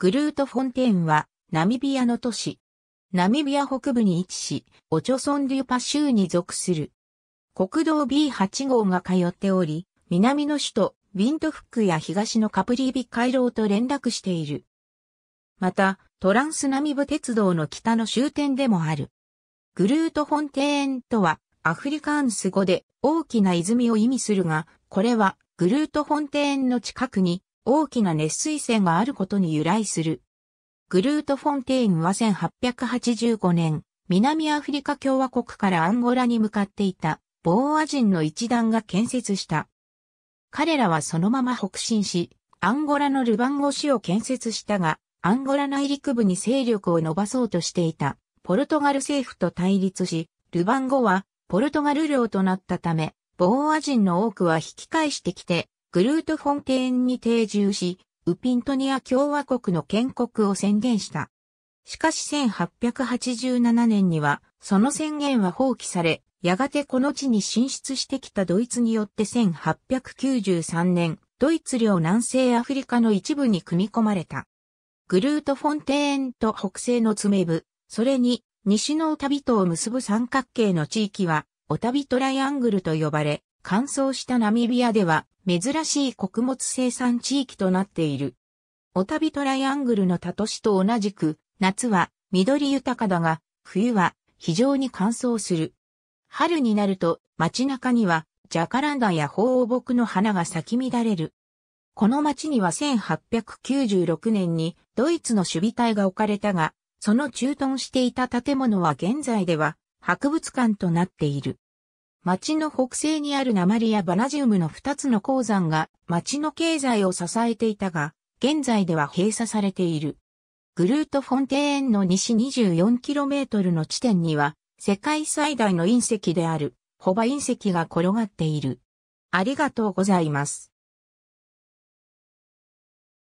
グルートフォンテーンは、ナミビアの都市。ナミビア北部に位置し、オチョソンデュパ州に属する。国道 B8 号が通っており、南の首都、ウィントフックや東のカプリービ回廊と連絡している。また、トランスナミブ鉄道の北の終点でもある。グルートフォンテーンとは、アフリカンス語で大きな泉を意味するが、これはグルートフォンテーンの近くに大きな熱水泉があることに由来する。グルート・フォンテインは1885年、南アフリカ共和国からアンゴラに向かっていた、ボーア人の一団が建設した。彼らはそのまま北進し、アンゴラのルバンゴ市を建設したが、アンゴラ内陸部に勢力を伸ばそうとしていた、ポルトガル政府と対立し、ルバンゴは、ポルトガル領となったため、ボーア人の多くは引き返してきて、グルート・フォンテーンに定住し、ウピントニア共和国の建国を宣言した。しかし1887年には、その宣言は放棄され、やがてこの地に進出してきたドイツによって1893年、ドイツ領南西アフリカの一部に組み込まれた。グルート・フォンテーンと北西の爪部、それに西のオタビトを結ぶ三角形の地域は、オタビトライアングルと呼ばれ、乾燥したナミビアでは珍しい穀物生産地域となっている。オタビトライアングルの他都市と同じく、夏は緑豊かだが、冬は非常に乾燥する。春になると街中にはジャカランダや凰木の花が咲き乱れる。この街には1896年にドイツの守備隊が置かれたが、その駐屯していた建物は現在では博物館となっている。町の北西にある鉛やバナジウムの2つの鉱山が町の経済を支えていたが、現在では閉鎖されている。グルート・フォンテーンの西 24km の地点には、世界最大の隕石である、ホバ隕石が転がっている。ありがとうございます。